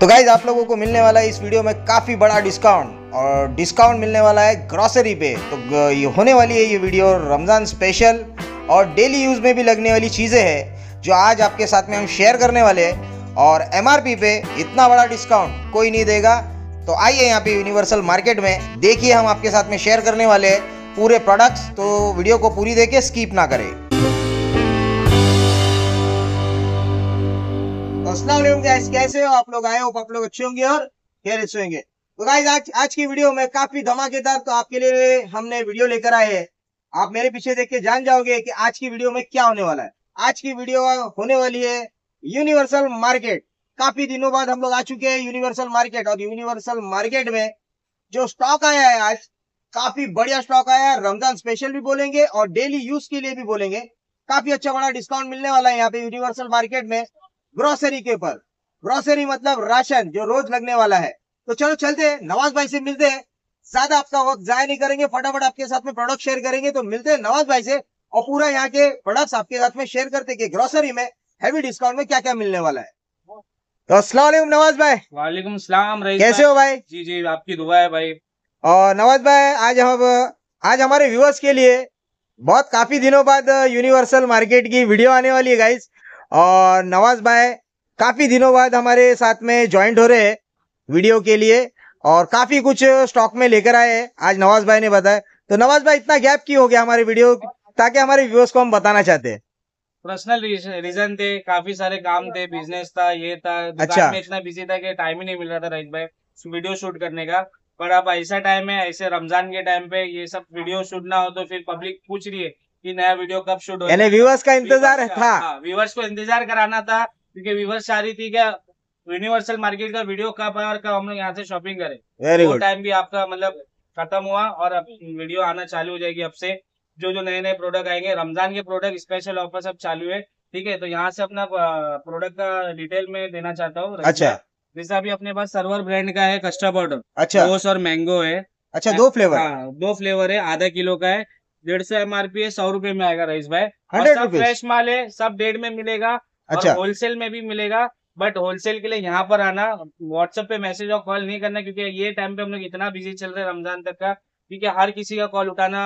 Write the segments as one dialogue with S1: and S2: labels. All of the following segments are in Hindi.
S1: तो गाइज आप लोगों को मिलने वाला है इस वीडियो में काफ़ी बड़ा डिस्काउंट और डिस्काउंट मिलने वाला है ग्रॉसरी पे तो ये होने वाली है ये वीडियो रमज़ान स्पेशल और डेली यूज़ में भी लगने वाली चीज़ें हैं जो आज आपके साथ में हम शेयर करने वाले हैं और एम पे इतना बड़ा डिस्काउंट कोई नहीं देगा तो आइए यहाँ पे यूनिवर्सल मार्केट में देखिए हम आपके साथ में शेयर करने वाले हैं पूरे प्रोडक्ट्स तो वीडियो को पूरी देखे स्कीप ना करें गाइस कैसे हो आप लोग आए हो आप लोग अच्छे होंगे और अच्छे होंगे तो गाइस आज आज की वीडियो में काफी धमाकेदार तो आपके लिए हमने वीडियो लेकर आए हैं आप मेरे पीछे देख के जान जाओगे कि आज की वीडियो में क्या होने वाला है आज की वीडियो होने वाली है यूनिवर्सल मार्केट काफी दिनों बाद हम लोग आ चुके हैं यूनिवर्सल मार्केट और यूनिवर्सल मार्केट में जो स्टॉक आया है आज काफी बढ़िया स्टॉक आया है रमजान स्पेशल भी बोलेंगे और डेली यूज के लिए भी बोलेंगे काफी अच्छा बड़ा डिस्काउंट मिलने वाला है यहाँ पे यूनिवर्सल मार्केट में ग्रोसरी के ऊपर ग्रोसरी मतलब राशन जो रोज लगने वाला है तो चलो चलते हैं नवाज भाई से मिलते हैं ज्यादा आपका वक्त जाया नहीं करेंगे फटाफट आपके साथ में प्रोडक्ट शेयर करेंगे तो मिलते हैं नवाज भाई से और पूरा यहाँ के प्रोडक्ट आपके साथ में शेयर करते कि ग्रोसरी में हैवी डिस्काउंट में क्या क्या मिलने वाला है तो असला नवाज भाई वालेकुम सलाम कैसे हो भाई
S2: जी जी आपकी दुआ है भाई
S1: और नवाज भाई आज हम आज हमारे व्यूअर्स के लिए बहुत काफी दिनों बाद यूनिवर्सल uh, मार्केट की वीडियो आने वाली है गाइस और नवाज भाई काफ़ी दिनों बाद हमारे साथ में ज्वाइंट हो रहे हैं वीडियो के लिए और काफ़ी कुछ स्टॉक में लेकर आए हैं आज नवाज भाई ने बताया तो नवाज भाई इतना गैप क्यों हो गया हमारे वीडियो ताकि हमारे व्यूअर्स को हम बताना चाहते हैं
S2: पर्सनल रीजन थे काफी सारे काम थे बिजनेस था ये था अच्छा में इतना बिजी था कि टाइम ही नहीं मिल रहा था रईस भाई वीडियो शूट करने का पर अब ऐसा टाइम है ऐसे रमजान के टाइम पे ये सब वीडियो शूट ना हो तो फिर पब्लिक पूछ रही है कि नया वीडियो कब शूट हो यानी व्यूवर्स
S1: का इंतजार था
S2: व्यूवर्स हाँ, को इंतजार कराना था क्योंकि व्यूवर्स चाह रही थी क्या यूनिवर्सल मार्केट का वीडियो कब और कब हम लोग यहाँ से शॉपिंग करें वेरी गुड टाइम भी आपका मतलब खत्म हुआ और अब वीडियो आना चालू हो जाएगी अब से जो जो नए नए प्रोडक्ट आएंगे रमजान के प्रोडक्ट स्पेशल ऑफर सब चालू है ठीक है तो यहाँ से अपना प्रोडक्ट का डिटेल में देना चाहता हूँ अच्छा जैसा अभी अपने पास सर्वर ब्रांड का है कस्टर्ड पाउडर अच्छा और मैंगो है अच्छा दो फ्लेवर हाँ दो फ्लेवर है आधा किलो का है डेढ़ सौ एमआरपी है सौ रूपये में आएगा रईस भाई सब फ्रेश माल है सब डेढ़ में मिलेगा अच्छा होलसेल में भी मिलेगा बट होलसेल के लिए यहाँ पर आना व्हाट्सएप पे मैसेज और कॉल नहीं करना क्योंकि ये टाइम पे हम लोग इतना बिजी चल रहे हैं रमजान तक का क्योंकि हर किसी का कॉल उठाना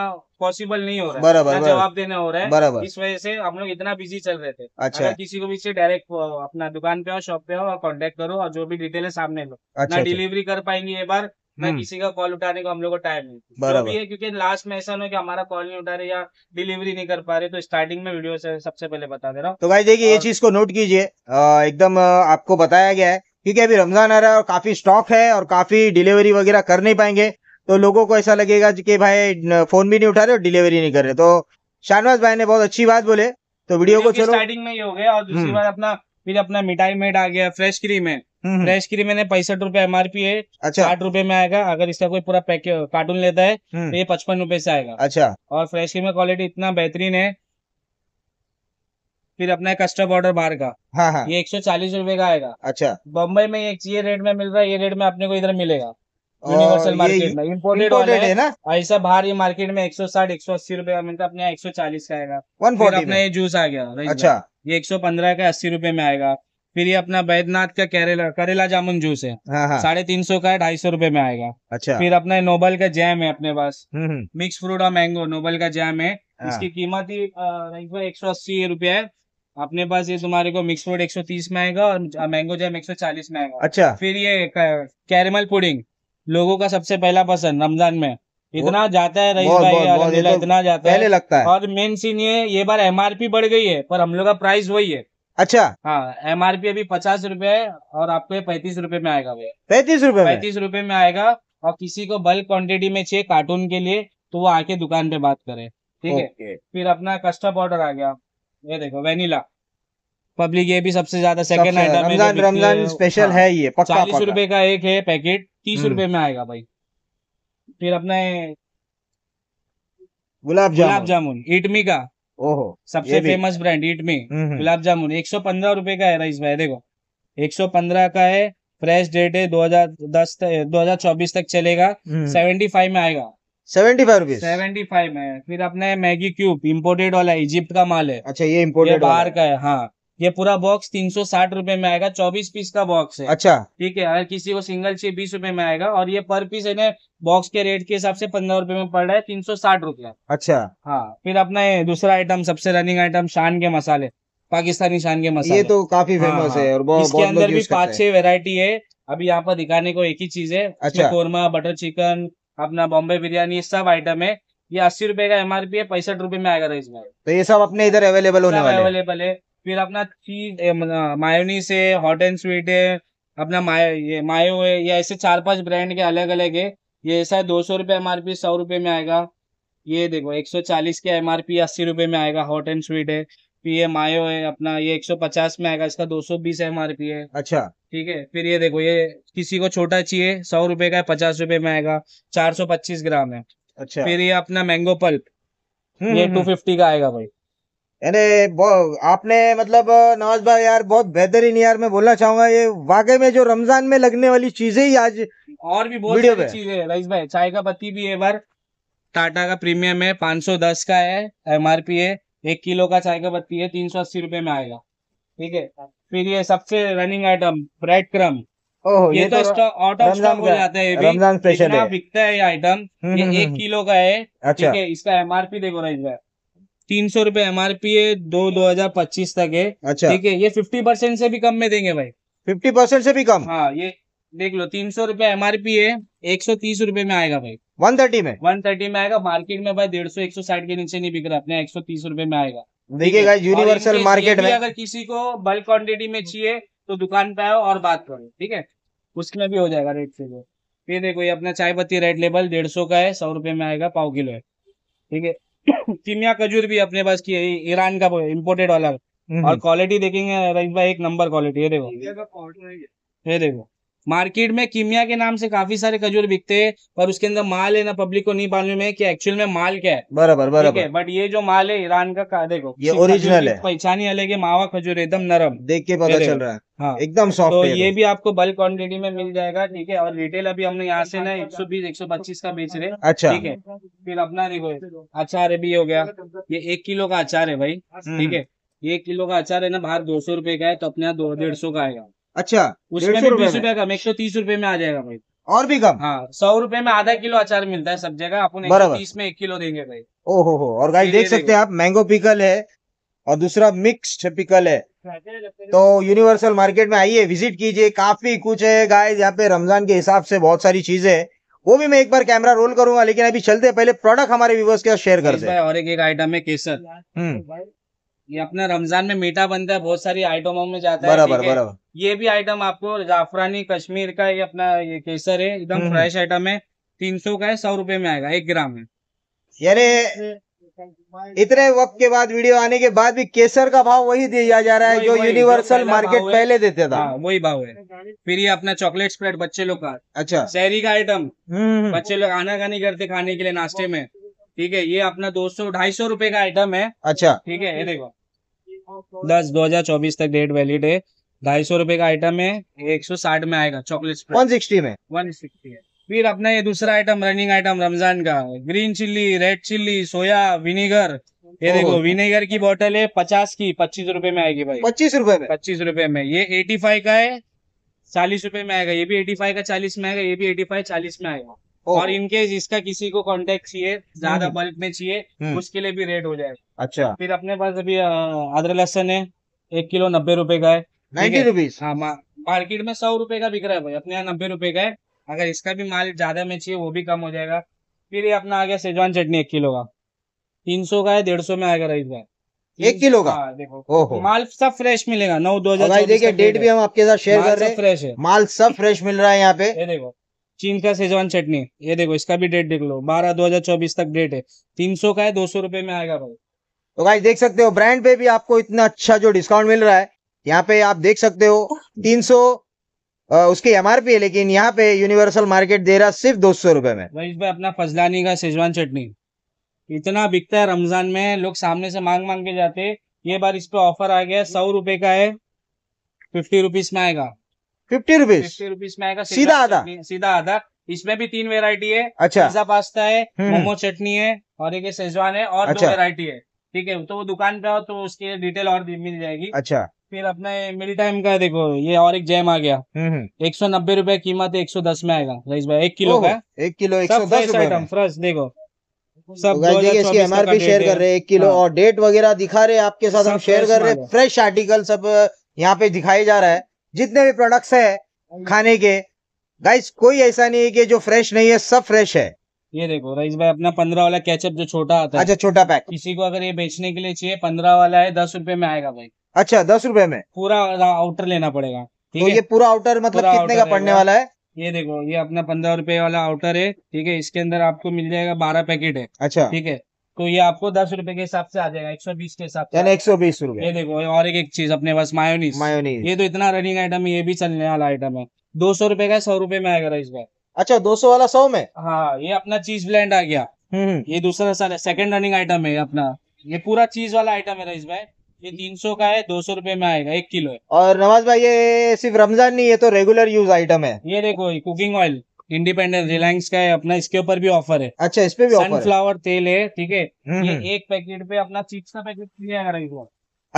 S2: पॉसिबल नहीं हो रहा है जवाब देने हो रहा है इस वजह से हम लोग इतना बिजी चल रहे थे अच्छा किसी को भी से डायरेक्ट अपना दुकान पे हो शॉप पे हो और कांटेक्ट करो और जो भी डिटेल है सामने लो अच्छा, ना डिलीवरी अच्छा। कर पाएंगे ये बार मैं हम्म। किसी का कॉल उठाने को हम लोग को टाइम नहीं है क्योंकि लास्ट में ऐसा ना कि हमारा कॉल नहीं उठा रहे या डिलीवरी नहीं कर पा रहे तो स्टार्टिंग में वीडियो से सबसे पहले बता दे रहा हूँ
S1: तो भाई देखिए ये चीज को नोट कीजिए एकदम आपको बताया गया है क्योंकि अभी रमजान आ रहा है और काफी स्टॉक है और काफी डिलीवरी वगैरह कर नहीं पाएंगे तो लोगों को ऐसा लगेगा कि भाई फोन भी नहीं उठा रहे और डिलीवरी नहीं कर रहे तो शाहनवाज भाई ने बहुत अच्छी बात बोले तो वीडियो को चलो स्टार्टिंग
S2: में ही हो गया और दूसरी हम्म। बात अपना फिर अपना मिठाई मेड आ गया फ्रेश क्रीम है फ्रेश क्रीम मैंने पैंसठ रूपए एम आर पी है अच्छा साठ रूपए में आएगा अगर इसका कोई पूरा पैकेट कार्टून लेता है तो हम्म। ये पचपन रूपए से आएगा अच्छा और फ्रेश क्रीम का क्वालिटी इतना बेहतरीन है फिर अपना कस्टर्ड ऑर्डर बाहर का हाँ हाँ। ये एक सौ चालीस रूपए का आएगा अच्छा बम्बई में एक ये रेट में मिल रहा है ये रेट में अपने को इधर मिलेगा
S1: यूनिवर्सल मार्केट में इम्पोर्टेड है ना
S2: ऐसा बाहर ये मार्केट में एक सौ साठ एक सौ अस्सी रूपए का मिलता है अपने एक सौ चालीस का आएगा अपना ये जूस आ गया अच्छा ये एक सौ पंद्रह का अस्सी रुपए में आएगा फिर ये अपना बैद्यनाथ का करेला करेला जामुन जूस है हाँ, हाँ। साढ़े तीन सौ का ढाई सौ रूपये में आएगा अच्छा फिर अपना नोबल का जैम है अपने पास हम्म, हम्म। मिक्स फ्रूट और मैंगो नोबल का जैम है हाँ। इसकी कीमत ही एक सौ अस्सी रुपया है अपने पास ये तुम्हारे को मिक्स फ्रूट एक सौ तीस में आएगा और मैंगो जैम एक सौ चालीस में आएगा अच्छा फिर ये कैरेमल पुडिंग लोगों का सबसे पहला पसंद रमजान में इतना जाता है रही भाई बहुत, तो इतना जाता पहले है लगता है और मेन सीन ये ये बार एमआरपी बढ़ गई है पर हम लोग का प्राइस वही है अच्छा हाँ एमआरपी अभी पचास रूपए है और आपको पैंतीस रूपए में आएगा भैया पैतीस रूपए पैतीस रूपए में आएगा और किसी को बल्क क्वांटिटी में चाहिए कार्टून के लिए तो वो आके दुकान पे बात करे ठीक है फिर अपना कस्टम ऑर्डर आ गया ये देखो वेनिला पब्लिक ये भी सबसे ज्यादा सेकंड आइटम रमजान स्पेशल हाँ। है ये चालीस रूपए का एक है पैकेट तीस हम्म। रूपए में आएगा भाई फिर अपने गुलाब जामुन गुलाब जामुन इटमी का ओहो सबसे फेमस ब्रांड इटमी हम्म, हम्म। गुलाब जामुन एक सौ पंद्रह रुपए का है राइस भाई देखो एक सौ पंद्रह का है फ्रेश डेट है दो हजार दस दो हजार चौबीस तक चलेगा हम्म। सेवेंटी फाइव में आएगा
S1: seventy five rupees
S2: seventy five में फिर अपने मैगी क्यूब इम्पोर्टेड वाला इजिप्ट का माल है अच्छा ये इम्पोर्टेड बाहर का है हाँ ये पूरा बॉक्स तीन सौ साठ रूपए में आएगा चौबीस पीस का बॉक्स है अच्छा ठीक है अगर किसी को सिंगल चाहिए बीस रूपए में आएगा और ये पर पीस है ना बॉक्स के रेट के हिसाब से पंद्रह रूपए में पड़ रहा है तीन सौ साठ रूपया अच्छा हाँ फिर अपना दूसरा आइटम सबसे रनिंग आइटम शान के मसाले पाकिस्तानी शान के मसाले ये तो काफी फेमस हाँ, हाँ, है और बहुत इसके अंदर भी पाँच छह वेरायटी है अभी यहाँ पर दिखाने को एक ही चीज है अच्छा कोरमा बटर चिकन अपना बॉम्बे बिरयानी सब आइटम है ये अस्सी रूपये का एमआरपी है पैंसठ रूपए में आएगा इसमें
S1: तो ये सब अपने इधर अवेलेबल होने वाले
S2: अवेलेबल है फिर अपना चीज मायोनी से हॉट एंड स्वीट है अपना माय मायो है या ऐसे चार पांच ब्रांड के अलग अलग है ये ऐसा है दो सौ रुपये एम आर पी सौ रुपये में आएगा ये देखो एक सौ चालीस के एम आर पी अस्सी रुपये में आएगा हॉट एंड स्वीट है फिर ये मायो है अपना ये एक सौ पचास में आएगा इसका दो सौ बीस एम आर पी है अच्छा ठीक है फिर ये देखो ये किसी को छोटा चाहिए सौ रुपये का है पचास रुपये में आएगा चार सौ पच्चीस ग्राम है अच्छा फिर ये अपना मैंगो पल्प ये two hmm, fifty hmm, hmm. का आएगा भाई अरे
S1: आपने मतलब नवाज भाई यार बहुत बेहतरीन यार मैं बोलना चाहूंगा ये वाकई में जो रमजान में लगने वाली चीजें ही आज
S2: और भी बहुत चीजें है रईस भाई चाय का पत्ती भी है बार टाटा का प्रीमियम है पांच सौ दस का है एमआरपी है एक किलो का चाय का पत्ती है तीन सौ अस्सी रुपए में आएगा ठीक है फिर ये सबसे रनिंग आइटम ब्रेड क्रम ये, तो, आउट ऑफ स्टॉक हो जाता है रमजान स्पेशल बिकता है ये आइटम हम्म, ये हम्म, एक हम्म। किलो का है अच्छा। ठीक है इसका एमआरपी देखो रईस भाई तीन सौ रूपये एम आर पी है दो दो हजार पच्चीस तक है अच्छा ठीक है ये फिफ्टी परसेंट से भी कम में देंगे भाई फिफ्टी परसेंट से भी कम हाँ ये देख लो तीन सौ रूपये एम आर पी है एक सौ तीस रूपये में आएगा भाई वन थर्टी में वन थर्टी में आएगा मार्केट में भाई डेढ़ सौ एक सौ साठ के नीचे नहीं बिक रहा अपने एक सौ तीस रूपये में आएगा देखिएगा यूनिवर्सल मार्केट में अगर किसी को बल्क क्वांटिटी में चाहिए तो दुकान पे आओ और बात करो ठीक है उसमें भी हो जाएगा रेट से ये देखो ये अपना चाय पत्ती रेड लेबल डेढ़ सौ का है सौ रुपए में आएगा पाव किलो है ठीक है किमिया खजूर भी अपने पास की ईरान का इम्पोर्टेड वाला
S1: हम्म, और
S2: क्वालिटी हम्म। देखेंगे एक नंबर क्वालिटी है देखो ये देखो मार्केट में किमिया के नाम से काफी सारे खजूर बिकते हैं पर उसके अंदर माल है ना पब्लिक को नहीं मालूम है कि एक्चुअल में माल क्या है
S1: बराबर बराबर
S2: बट ये जो माल है ईरान का देखो ये ओरिजिनल है पहचान अलग है मावा खजूर एकदम नरम देख के पता चल रहा है हाँ एकदम सॉफ्ट तो ये भी आपको बल्क क्वांटिटी में मिल जाएगा ठीक है और रिटेल अभी हमने यहाँ से ना 120 125 का बेच रहे अच्छा ठीक है फिर अपना देखो अचार भी हो गया ये एक किलो का अचार है भाई हम्म। ठीक है एक किलो का अचार है ना बाहर दो सौ रूपये का है तो अपने यहाँ दो डेढ़ सौ का आएगा
S1: अच्छा उसमें भी बीस रुपए
S2: कम एक सौ तीस रूपये में आ जाएगा भाई और भी कम हाँ सौ रूपये में आधा किलो अचार मिलता है सब जगह अपन एक तीस में एक किलो देंगे भाई
S1: ओहो हो और गाइस देख सकते हैं आप मैंगो पिकल है और दूसरा मिक्स्ड पिकल है तो यूनिवर्सल मार्केट में आइए विजिट कीजिए काफी कुछ है गाइस यहाँ पे रमजान के हिसाब से बहुत सारी चीजें है वो भी मैं एक बार कैमरा रोल करूंगा लेकिन अभी चलते
S2: पहले प्रोडक्ट हमारे व्यूवर्स के साथ शेयर करते हैं और एक एक आइटम है केसर हम्म। तो ये अपना रमजान में मीठा बनता है बहुत सारी आइटमों में जाता बराबर, है बराबर ये भी आइटम आपको जाफरानी कश्मीर का ये अपना ये केसर है एकदम फ्रेश आइटम हम्म, हम्म। है तीन सौ का है सौ रुपए में आएगा एक ग्राम है
S1: यानी इतने वक्त के बाद वीडियो आने के बाद भी केसर का भाव वही दिया जा रहा है जो यूनिवर्सल मार्केट पहले
S2: देते था हाँ, वही भाव है फिर ये अपना चॉकलेट स्प्रेड बच्चे लोग का अच्छा शहरी का आइटम हम्म, बच्चे लोग आना आनाकानी करते खाने के लिए नाश्ते में ठीक है ये अपना दो सौ ढाई सौ रूपये का आइटम है अच्छा ठीक है ये देखो दस दो हजार चौबीस तक डेट वैलिड है ढाई सौ रुपए का आइटम है एक सौ साठ में आएगा चॉकलेट वन सिक्सटी में वन सिक्सटी है फिर अपना ये दूसरा आइटम रनिंग आइटम रमजान का green chilli red chilli soya vinegar ये देखो विनेगर की बोतल है पचास की पच्चीस रूपये में आएगी भाई पच्चीस रुपए में पच्चीस रूपये में ये एटी फाइव का है चालीस रूपए में आएगा ये भी एटी फाइव का चालीस में आएगा ये भी एटी फाइव चालीस में आएगा और इनकेस oh. इसका किसी को कॉन्टेक्ट चाहिए ज्यादा बल्क hmm. में चाहिए hmm. उसके लिए भी रेट हो जाएगा अच्छा फिर अपने पास अभी अदरक लहसन है एक किलो नब्बे रूपए का है नाइन्टी रुपीज हाँ मार्केट में सौ रूपये का बिक रहा है भाई अपने यहाँ नब्बे रूपये का है अगर इसका भी माल ज्यादा में चाहिए वो भी कम हो जाएगा फिर ये अपना आ गया सेजवान चटनी एक किलो का तीन सौ का है डेढ़ सौ में आएगा रईस एक किलो का हाँ, देखो देखो माल सब फ्रेश मिलेगा नौ दो हजार देखिए डेट भी हम आपके साथ शेयर कर रहे हैं फ्रेश है माल सब फ्रेश मिल रहा है यहाँ पे देखो चीन का सेजवान चटनी ये देखो इसका भी डेट देख लो बारह दो हजार चौबीस तक डेट है तीन सौ का है दो सौ रुपए में आएगा भाई
S1: तो भाई देख सकते हो ब्रांड पे भी आपको इतना अच्छा जो डिस्काउंट मिल रहा है यहाँ पे आप देख सकते हो तीन सौ उसकी एमआरपी है लेकिन यहाँ पे यूनिवर्सल मार्केट दे रहा सिर्फ दो सौ रुपए में
S2: भाई भाई अपना फजलानी का सेजवान चटनी इतना बिकता है रमजान में लोग सामने से मांग मांग के जाते ये बार इस पे ऑफर आ गया सौ रुपए का है फिफ्टी रुपीज में आएगा फिफ्टी रुपीज फिफ्टी रुपीज में आएगा सीधा आधा सीधा आधा इसमें भी तीन वेरायटी है अच्छा पिज्जा पास्ता है हम्म। मोमो चटनी है और एक शेजवान है और अच्छा। दो वेरायटी है ठीक है तो वो दुकान पे हो तो उसकी डिटेल और मिल जाएगी अच्छा फिर अपने मिड टाइम का देखो ये और एक जैम आ गया हम्म, हम्म। एक सौ नब्बे रूपए कीमत एक सौ दस में आएगा रईस भाई एक किलो का एक किलो एक सौ दस आइटम फ्रेश देखो तो सब इसकी एमआरपी शेयर कर रहे हैं एक किलो
S1: और डेट वगैरह दिखा रहे हैं आपके साथ हम शेयर कर रहे हैं फ्रेश आर्टिकल सब यहाँ पे दिखाई जा रहा है जितने भी प्रोडक्ट्स है खाने के गाइस कोई ऐसा नहीं है कि जो फ्रेश नहीं है सब फ्रेश है
S2: ये देखो राइस भाई अपना पंद्रह वाला कैचअप जो छोटा आता है अच्छा छोटा पैक किसी को अगर ये बेचने के लिए चाहिए पंद्रह वाला है दस रूपए में आएगा भाई
S1: अच्छा दस रूपए में
S2: पूरा आउटर लेना पड़ेगा ठीक तो है ये पूरा आउटर मतलब पूरा कितने का पड़ने वाला है ये देखो ये अपना पंद्रह रूपए वाला आउटर है ठीक है इसके अंदर आपको मिल जाएगा बारह पैकेट है अच्छा ठीक है तो ये आपको दस रुपए के हिसाब से आ जाएगा एक सौ बीस के हिसाब से एक सौ बीस रूपए ये देखो और एक एक चीज अपने पास मायोनीस मायोनीस ये तो इतना रनिंग आइटम है ये भी चलने वाला आइटम है दो सौ रुपए का सौ रुपए में आएगा इस बार अच्छा दो सौ वाला सौ में हाँ ये अपना चीज ब्लैंड आ गया हम्म, हम्म। ये दूसरा सेकंड रनिंग आइटम है अपना ये पूरा चीज वाला आइटम है रईस भाई ये तीन सौ का है दो सौ रूपये में आएगा एक किलो है
S1: और नवाज भाई ये सिर्फ रमजान नहीं है तो रेगुलर यूज
S2: आइटम है ये देखो कुकिंग ऑयल इंडिपेंडेंस रिलायंस का है अपना इसके ऊपर भी ऑफर है अच्छा इस पे भी ऑफर सनफ्लावर तेल है ठीक है हम्म, ये हम्म। एक पैकेट पे अपना चिप्स का पैकेट फ्री आएगा इसको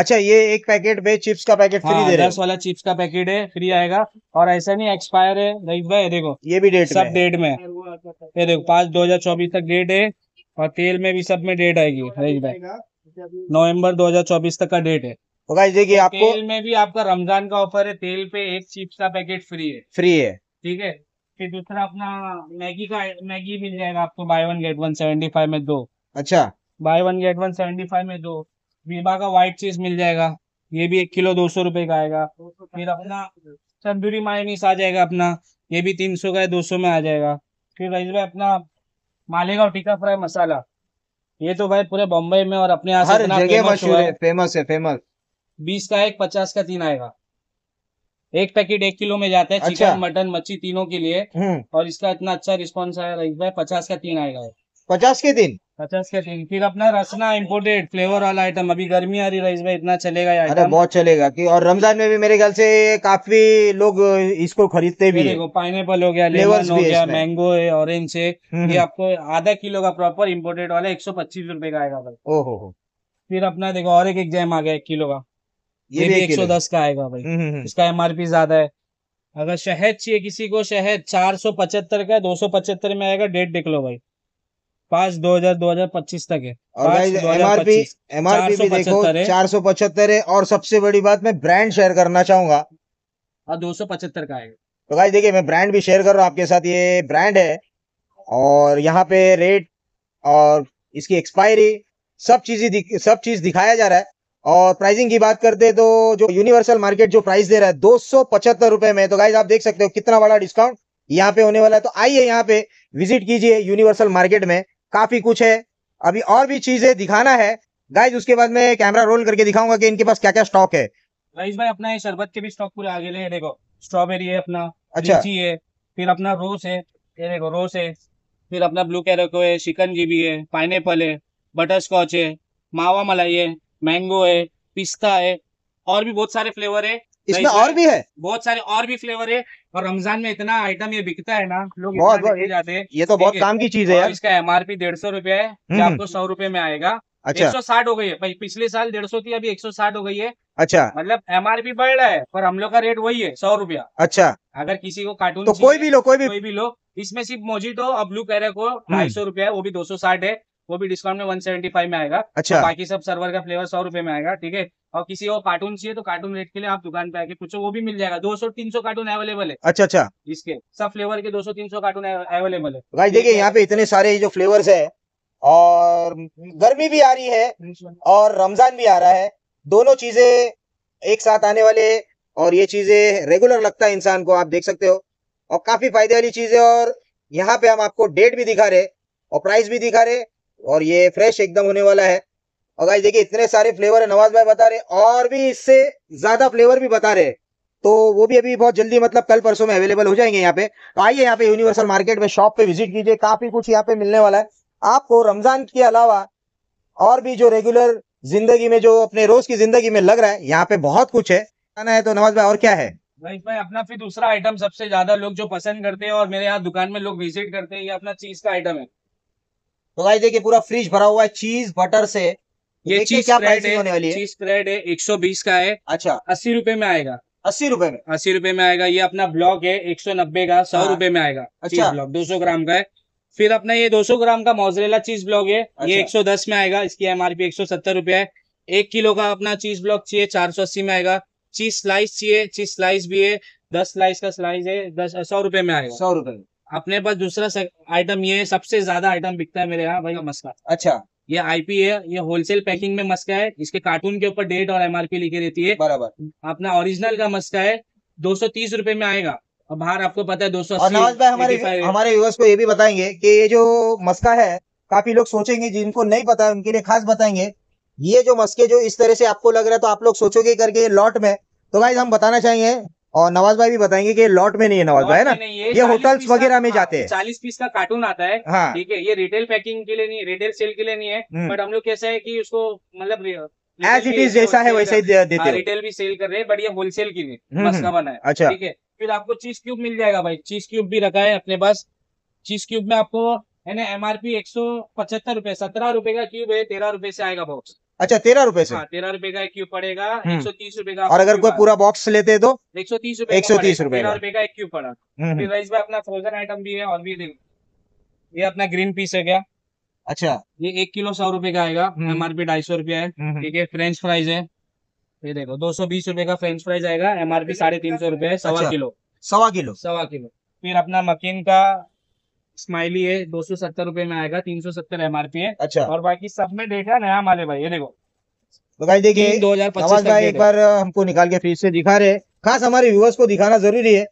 S1: अच्छा ये एक पैकेट पे चिप्स का पैकेट फ्री हाँ, दे रहे दस
S2: वाला चिप्स का पैकेट है फ्री आएगा और ऐसा नहीं एक्सपायर है रईस भाई देखो ये भी डेट सब डेट में ये देखो पाँच दो हजार चौबीस तक डेट है और तेल में भी सब में डेट आएगी रईस भाई नवम्बर दो हजार चौबीस तक का डेट है तो देखिए आपको तेल में भी आपका रमजान का ऑफर है तेल पे एक चिप्स का पैकेट फ्री है फ्री है ठीक है फिर दूसरा अपना मैगी का मैगी मिल जाएगा आपको buy one get one seventy five में दो अच्छा buy one get one seventy five में दो बीबा का व्हाइट चीज मिल जाएगा ये भी एक किलो दो सौ रुपए का आएगा फिर अपना तंदूरी मायोनीस आ जाएगा अपना ये भी तीन सौ का है दो सौ में आ जाएगा फिर रही भाई अपना मालेगा टिका फ्राई मसाला ये तो भाई पूरे बॉम्बे में और अपने यहाँ हर फेमस है फेमस बीस का एक पचास का तीन आएगा एक पैकेट एक किलो में जाता है अच्छा। चिकन मटन मच्छी तीनों के लिए हम्म। और इसका इतना अच्छा रिस्पॉन्स आया पचास का तीन आएगा पचास के तीन पचास के तीन फिर अपना रसना इम्पोर्टेड फ्लेवर वाला आइटम अभी गर्मी आ रही रईस भाई इतना चलेगा यार अरे बहुत
S1: चलेगा कि और रमजान में भी मेरे ख्याल से काफी लोग इसको खरीदते भी देखो
S2: पाइनएपल हो गया लेमन हो गया मैंगो है ऑरेंज है हम्म। ये आपको आधा किलो का प्रॉपर इम्पोर्टेड वाला एक सौ पच्चीस रूपए का आएगा भाई ओहो फिर अपना देखो और एक एक जैम आ गया एक किलो का ये, भी एक सौ दस का आएगा भाई हम्म, हम्म, हम्म। इसका पी ज्यादा है अगर शहद चाहिए किसी को शहद चार सौ पचहत्तर का दो सौ पचहत्तर में आएगा डेट देख लो भाई पांच दो हजार दो हजार पच्चीस तक है एमआरपी एमआरपी भी देखो चार
S1: सौ पचहत्तर है और सबसे बड़ी बात मैं ब्रांड शेयर करना चाहूंगा
S2: और हाँ, दो सौ पचहत्तर का आएगा तो भाई
S1: देखिए मैं ब्रांड भी शेयर कर रहा हूँ आपके साथ ये ब्रांड है और यहाँ पे रेट और इसकी एक्सपायरी सब चीज सब चीज दिखाया जा रहा है और प्राइसिंग की बात करते तो जो यूनिवर्सल मार्केट जो प्राइस दे रहा है दो सौ पचहत्तर रुपए में तो गाइज आप देख सकते हो कितना बड़ा डिस्काउंट यहाँ पे होने वाला है तो आइए यहाँ पे विजिट कीजिए यूनिवर्सल मार्केट में काफी कुछ है अभी और भी चीजें दिखाना है गाइज उसके बाद में कैमरा रोल करके दिखाऊंगा कि इनके पास क्या क्या स्टॉक है
S2: गाइज भाई अपना ये शरबत के भी स्टॉक पूरे आगे ले देखो स्ट्रॉबेरी है अपना अच्छा है फिर अपना रोस है ये देखो रोस है फिर अपना ब्लू कैरको है जी भी है पाइन है बटर स्कॉच है मावा मलाई है मैंगो है पिस्ता है और भी बहुत सारे फ्लेवर है इसमें और भी है बहुत सारे और भी फ्लेवर है और रमजान में इतना आइटम ये बिकता है ना लोग बहुत बहुत जाते हैं ये तो बहुत काम की चीज है यार इसका एमआरपी डेढ़ सौ रुपया है हम्म। आपको सौ रुपए में आएगा अच्छा एक सौ साठ हो गई है पिछले साल डेढ़ सौ थी अभी एक सौ साठ हो गई है अच्छा मतलब एमआरपी बढ़ रहा है पर हम लोग का रेट वही है सौ रुपया अच्छा अगर किसी को कार्टून तो कोई भी लो कोई भी कोई भी लो इसमें सिर्फ मोजिटो और ब्लू कैरा को ढाई सौ हम्म। रुपया है वो भी दो सौ साठ है वो भी डिस्काउंट में वन सेवेंटी फाइव में आएगा तो अच्छा तो बाकी सब सर्वर का फ्लेवर सौ रुपए में आएगा ठीक है और किसी को कार्टून चाहिए तो कार्टून रेट के लिए आप दुकान पे आके पूछो वो भी मिल जाएगा दो सौ तीन सौ कार्टून अवेलेबल है अच्छा अच्छा इसके सब फ्लेवर के दो सौ तीन सौ कार्टून अवेलेबल है भाई देखिए
S1: यहाँ पे इतने सारे जो फ्लेवर है और गर्मी भी आ रही है और रमजान भी आ रहा है दोनों चीजें एक साथ आने वाले और ये चीजें रेगुलर लगता है इंसान को आप देख सकते हो और काफी फायदे वाली चीज है और यहाँ पे हम आपको डेट भी दिखा रहे और प्राइस भी दिखा रहे और ये फ्रेश एकदम होने वाला है और गाइस देखिए इतने सारे फ्लेवर है नवाज भाई बता रहे और भी इससे ज्यादा फ्लेवर भी बता रहे तो वो भी अभी बहुत जल्दी मतलब कल परसों में अवेलेबल हो जाएंगे यहाँ पे तो आइए यहाँ पे यूनिवर्सल मार्केट में शॉप पे विजिट कीजिए काफी कुछ यहाँ पे मिलने वाला है आपको रमजान के अलावा और भी जो रेगुलर जिंदगी में जो अपने रोज की जिंदगी में लग रहा है यहाँ पे बहुत कुछ है आना है तो नवाज भाई और क्या है
S2: भाई अपना फिर दूसरा आइटम सबसे ज्यादा लोग जो पसंद करते हैं और मेरे यहाँ दुकान में लोग विजिट करते हैं ये अपना चीज का आइटम है तो
S1: भाई देखिए पूरा फ्रिज भरा हुआ है चीज बटर से ये चीज क्या प्राइस होने वाली है चीज
S2: स्प्रेड है एक सौ बीस का है अच्छा अस्सी रुपए में आएगा अस्सी रुपए में अस्सी रुपए में आएगा ये अपना ब्लॉक है एक सौ नब्बे का सौ हाँ। रुपए में आएगा अच्छा ब्लॉक दो सौ ग्राम का है फिर अपना ये 200 ग्राम का मोजरेला चीज ब्लॉक है अच्छा। ये 110 में आएगा इसकी एमआरपी सत्तर रुपया है एक किलो का अपना चीज ब्लॉक चाहिए अस्सी में आएगा चीज स्लाइस चाहिए चीज स्लाइस भी है दस स्लाइस का स्लाइस है दस सौ रुपए में आएगा सौ रुपए में अपने पास दूसरा आइटम ये सबसे ज्यादा आइटम बिकता है मेरे यहाँ भाई हाँ। मस्का अच्छा ये आईपी है ये होलसेल पैकिंग में मस्का है इसके कार्टून के ऊपर डेट और एमआरपी लिखी रहती है बराबर अपना ओरिजिनल का मस्का है दो सौ तीस में आएगा और बाहर आपको पता है दो सौ भाई हमारे
S1: हमारे को ये भी बताएंगे की ये जो मस्का है काफी लोग सोचेंगे जिनको नहीं पता है उनके लिए खास बताएंगे ये जो मस्के जो इस तरह से आपको लग रहा है तो आप लोग सोचोगे करके लॉट में तो भाई हम बताना चाहेंगे और नवाज भाई भी बताएंगे कि लॉट में नहीं है नवाज भाई है ना ये होटल्स वगैरह में हाँ, जाते हैं
S2: चालीस पीस का कार्टून आता है हाँ ठीक है ये रिटेल पैकिंग के लिए नहीं रिटेल सेल के लिए नहीं है बट हम्म। हम लोग कैसे है कि उसको मतलब
S1: एज इट इज जैसा है वैसे ही देते हैं रिटेल
S2: भी सेल कर रहे हैं बट हाँ, ये होलसेल के लिए बना है अच्छा ठीक है फिर आपको चीज क्यूब मिल जाएगा भाई चीज क्यूब भी रखा है अपने पास चीज क्यूब में आपको है ना एमआरपी एक सौ पचहत्तर रूपए सत्रह रूपए का क्यूब है तेरह रूपए से आएगा बॉक्स
S1: अच्छा तेरह रूपए से हाँ,
S2: तेरह रूपए का एक क्यूब पड़ेगा हम्म। एक सौ तीस रूपए का और अगर कोई पूरा
S1: बॉक्स लेते तो
S2: एक सौ तीस रूपए एक सौ तीस रूपए का एक क्यूब पड़ा इसमें हम्म, हम्म। अपना फ्रोजन आइटम भी है और भी देखो ये अपना ग्रीन पीस है क्या अच्छा ये एक किलो सौ रूपये का आएगा एमआरपी ढाई सौ रूपया है ठीक है फ्रेंच फ्राइज है ये देखो दो सौ बीस रूपये का फ्रेंच फ्राइज आएगा एमआरपी साढ़े तीन सौ रूपये सवा अच्छा। किलो सवा किलो सवा किलो फिर अपना मकीन का स्माइली है दो सौ सत्तर रूपए में आएगा तीन सौ सत्तर एम आर पी है अच्छा और बाकी सब में देखा नया माल है भाई ये देखो तो भाई देखिए दो हजार पचास का एक बार
S1: हमको निकाल के फिर से दिखा रहे खास हमारे व्यूवर्स को दिखाना जरूरी है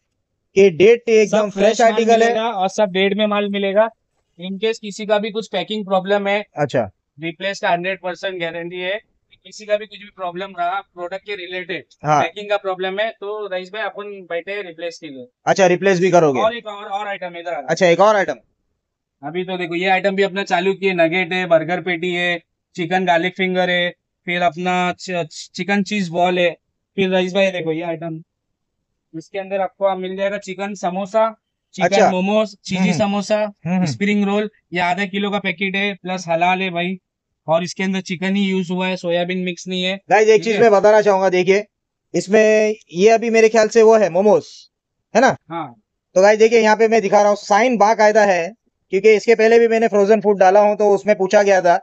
S1: कि डेट
S2: एकदम फ्रेश आर्टिकल है और सब डेट में माल मिलेगा इनकेस किसी का भी कुछ पैकिंग प्रॉब्लम है अच्छा रिप्लेस का हंड्रेड परसेंट गारंटी है किसी का भी कुछ भी प्रॉब्लम रहा प्रोडक्ट के रिलेटेड हाँ। पैकिंग का प्रॉब्लम है तो रईस भाई अपन बैठे रिप्लेस के लिए
S1: अच्छा रिप्लेस भी करोगे और एक और, और आइटम इधर अच्छा एक और आइटम
S2: अभी तो देखो ये आइटम भी अपना चालू किए नगेट है बर्गर पेटी है चिकन गार्लिक फिंगर है फिर अपना चिकन चीज बॉल है फिर रईस भाई देखो ये आइटम इसके अंदर आपको मिल जाएगा चिकन समोसा चिकन अच्छा। Momos cheesy samosa spring roll ये आधा किलो का पैकेट है प्लस हलाल है भाई और इसके अंदर चिकन ही यूज हुआ है सोयाबीन मिक्स नहीं है गाइस एक चीज मैं बताना
S1: चाहूंगा देखिए इसमें ये अभी मेरे ख्याल से वो है मोमोज है ना हाँ तो गाइस देखिए यहाँ पे मैं दिखा रहा हूँ साइन बाकायदा है क्योंकि इसके पहले भी मैंने फ्रोजन फूड डाला हूँ तो उसमें पूछा गया था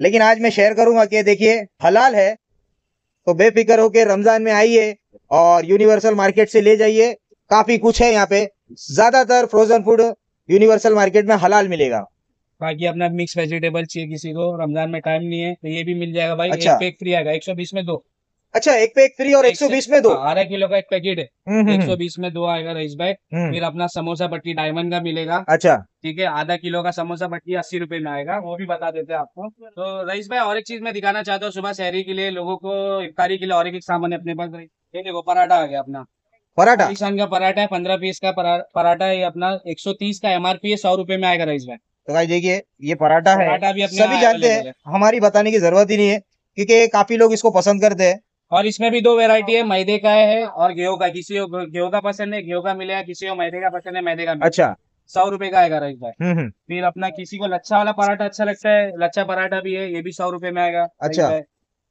S1: लेकिन आज मैं शेयर करूंगा कि देखिए हलाल है तो बेफिक्र होके रमजान में आइए और यूनिवर्सल मार्केट से ले जाइए काफी कुछ है यहाँ पे ज्यादातर फ्रोजन फूड यूनिवर्सल मार्केट में हलाल मिलेगा
S2: बाकी अपना मिक्स वेजिटेबल चाहिए किसी को रमजान में टाइम नहीं है तो ये भी मिल जाएगा भाई अच्छा। एक पैक फ्री आएगा एक सौ बीस में दो
S1: अच्छा एक पैक फ्री और एक सौ बीस में दो बारह
S2: हाँ, किलो का एक पैकेट है हम्म, हम्म, हम्म। एक सौ बीस में दो आएगा रईस बैग फिर अपना समोसा पट्टी डायमंड का मिलेगा अच्छा ठीक है आधा किलो का समोसा पट्टी अस्सी रुपए में आएगा वो भी बता देते हैं आपको तो रईस भाई और एक चीज मैं दिखाना चाहता हूँ सुबह शहरी के लिए लोगों को इफ्तारी के लिए और एक सामान अपने पास ये देखो पराठा आ गया अपना पराठा किसान का पराठा है पंद्रह पीस का पराठा है अपना एक सौ तीस का एमआरपी है सौ रुपए में आएगा रईस भाई
S1: तो भाई देखिए ये पराठा है सभी जानते हैं हमारी बताने की जरूरत ही नहीं है क्योंकि काफी लोग इसको पसंद करते हैं
S2: और इसमें भी दो वेरायटी है मैदे का है और गेहूं का किसी को गेहूं का पसंद है गेहूं का मिलेगा किसी को मैदे का पसंद है मैदे का अच्छा सौ रुपए का आएगा रईस भाई हम्म, हम्म। फिर अपना किसी को लच्छा वाला पराठा अच्छा लगता है लच्छा पराठा भी है ये भी सौ रुपए में आएगा अच्छा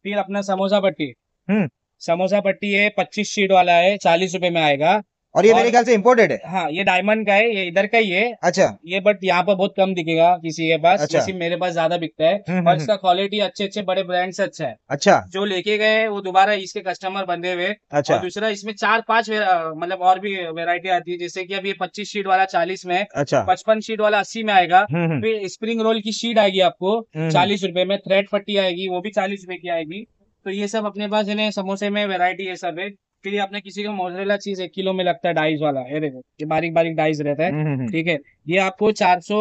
S2: फिर अपना समोसा पट्टी हम्म। समोसा पट्टी है पच्चीस शीट वाला है चालीस रुपए में आएगा और ये मेरे ख्याल से इम्पोर्टेड है हाँ ये डायमंड का है ये इधर का ही है अच्छा ये बट यहाँ पर बहुत कम दिखेगा किसी के पास अच्छा मेरे पास ज्यादा बिकता है हम्म, और हम्म। इसका क्वालिटी अच्छे अच्छे बड़े ब्रांड से अच्छा है अच्छा जो लेके गए वो दोबारा इसके कस्टमर बंधे हुए अच्छा और दूसरा इसमें चार पांच मतलब और भी वेरायटी आती है जैसे की अब ये पच्चीस शीट वाला चालीस में अच्छा पचपन शीट वाला अस्सी में आएगा हम्म, फिर स्प्रिंग रोल की शीट आएगी आपको चालीस रूपए में थ्रेड फट्टी आएगी वो भी चालीस रूपए की आएगी तो ये सब अपने पास है समोसे में वेरायटी ये सब है फिर आपने किसी का मोजरेला चीज एक किलो में लगता है डाइस वाला ये देखो ये बारीक बारीक डाइस रहता है हम्म, हम्म। ठीक है ये आपको चार सौ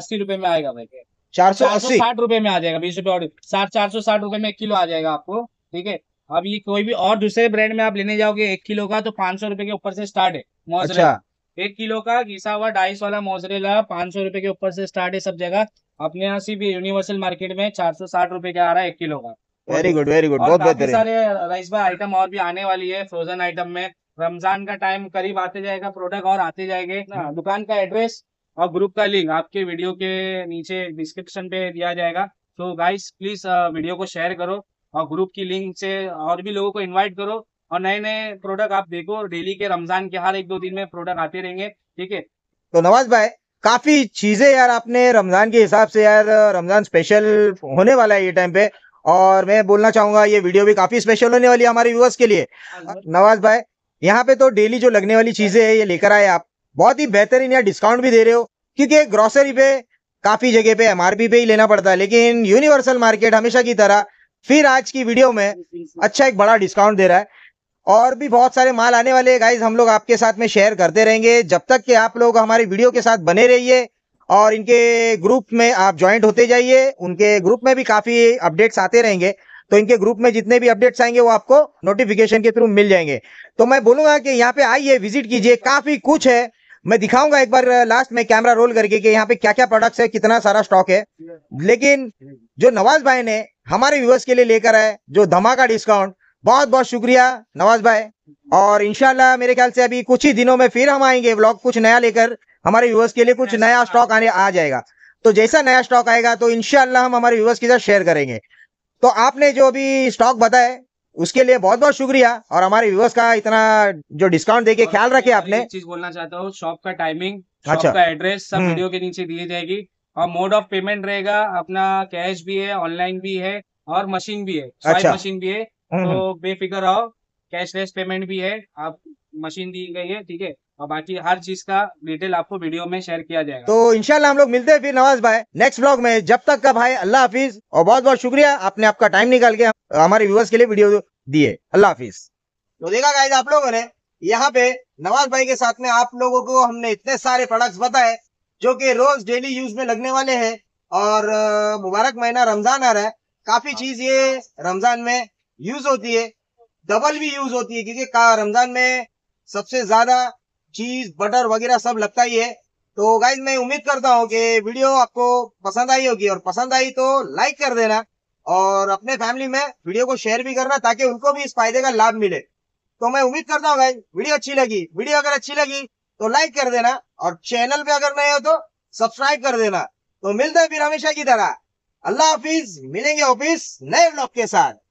S2: अस्सी रुपए में आएगा भाई चार सौ अस्सी साठ रुपए में आ जाएगा बीस रुपए और साठ चार सौ साठ रुपए में एक किलो आ जाएगा आपको ठीक है अब ये कोई भी और दूसरे ब्रांड में आप लेने जाओगे एक किलो का तो पांच सौ रुपए के ऊपर से स्टार्ट है मोजरेला अच्छा। एक किलो का घिसा हुआ डाइस वाला मोजरेला पांच सौ रुपए के ऊपर से स्टार्ट है सब जगह अपने यहाँ से भी यूनिवर्सल मार्केट में चार सौ साठ रुपए का आ रहा है एक किलो का वेरी गुड वेरी गुड बहुत बेहतर सारे राइस बार आइटम और भी आने वाली है फ्रोजन आइटम में रमजान का टाइम करीब आते जाएगा प्रोडक्ट और आते जाएंगे दुकान का एड्रेस और ग्रुप का लिंक आपके वीडियो के नीचे डिस्क्रिप्शन पे दिया जाएगा तो गाइस प्लीज वीडियो को शेयर करो और ग्रुप की लिंक से और भी लोगों को इनवाइट करो और नए नए प्रोडक्ट आप देखो डेली के रमजान के हर एक दो दिन में प्रोडक्ट आते रहेंगे ठीक है
S1: तो नवाज भाई काफी चीजें यार आपने रमजान के हिसाब से यार रमजान स्पेशल होने वाला है ये टाइम पे और मैं बोलना चाहूंगा ये वीडियो भी काफी स्पेशल होने वाली है हमारे व्यूअर्स के लिए नवाज भाई यहाँ पे तो डेली जो लगने वाली चीजें है ये लेकर आए आप बहुत ही बेहतरीन यहाँ डिस्काउंट भी दे रहे हो क्योंकि ग्रोसरी पे काफी जगह पे एमआरपी पे ही लेना पड़ता है लेकिन यूनिवर्सल मार्केट हमेशा की तरह फिर आज की वीडियो में अच्छा एक बड़ा डिस्काउंट दे रहा है और भी बहुत सारे माल आने वाले गाइज हम लोग आपके साथ में शेयर करते रहेंगे जब तक कि आप लोग हमारे वीडियो के साथ बने रहिए और इनके ग्रुप में आप ज्वाइंट होते जाइए उनके ग्रुप में भी काफ़ी अपडेट्स आते रहेंगे तो इनके ग्रुप में जितने भी अपडेट्स आएंगे वो आपको नोटिफिकेशन के थ्रू मिल जाएंगे तो मैं बोलूंगा कि यहाँ पे आइए विजिट कीजिए काफ़ी कुछ है मैं दिखाऊंगा एक बार लास्ट में कैमरा रोल करके कि यहाँ पे क्या क्या प्रोडक्ट्स है कितना सारा स्टॉक है लेकिन जो नवाज भाई ने हमारे व्यूवर्स के लिए लेकर आए जो धमाका डिस्काउंट बहुत बहुत शुक्रिया नवाज भाई और इनशाला मेरे ख्याल से अभी कुछ ही दिनों में फिर हम आएंगे ब्लॉग कुछ नया लेकर हमारे व्यूवर्स के लिए कुछ नया स्टॉक आने आ जाएगा तो जैसा नया स्टॉक आएगा तो इनशाला हम हमारे व्यूवर्स के साथ शेयर करेंगे तो आपने जो अभी स्टॉक बताया उसके लिए बहुत बहुत शुक्रिया और हमारे व्यूवर्स का इतना जो डिस्काउंट देके ख्याल रखे आपने
S2: चीज बोलना चाहता हूँ शॉप का टाइमिंग अच्छा का एड्रेस सब वीडियो हम्म। के नीचे दी जाएगी और मोड ऑफ पेमेंट रहेगा अपना कैश भी है ऑनलाइन भी है और मशीन भी है अच्छा मशीन भी है हम्म, तो हम्म। बेफिक्र रहो कैशलेस पेमेंट भी है आप मशीन दी गई है ठीक है और बाकी हर चीज का डिटेल आपको वीडियो में शेयर किया जाएगा
S1: तो इनशाला हम लोग मिलते हैं फिर नवाज भाई नेक्स्ट ब्लॉग में जब तक का भाई अल्लाह हाफिज और बहुत बहुत शुक्रिया आपने आपका टाइम निकाल के हमारे व्यूवर्स के लिए वीडियो दिए अल्लाह हाफिज तो देखा गया आप लोगों ने यहाँ पे नवाज भाई के साथ में आप लोगों को हमने इतने सारे प्रोडक्ट्स बताए जो कि रोज डेली यूज में लगने वाले हैं और मुबारक महीना रमजान आ रहा है काफी हाँ। चीज ये रमजान में यूज होती है डबल भी यूज होती है क्योंकि का रमजान में सबसे ज्यादा चीज बटर वगैरह सब लगता ही है तो गाइज मैं उम्मीद करता हूँ कि वीडियो आपको पसंद आई होगी और पसंद आई तो लाइक कर देना और अपने फैमिली में वीडियो को शेयर भी करना ताकि उनको भी इस फायदे का लाभ मिले तो मैं उम्मीद करता हूँ गाइज वीडियो अच्छी लगी वीडियो अगर अच्छी लगी तो लाइक कर देना और चैनल पे अगर नए हो तो सब्सक्राइब कर देना तो मिलते हैं फिर हमेशा की तरह अल्लाह हाफिज मिलेंगे ऑफिस नए ब्लॉग के साथ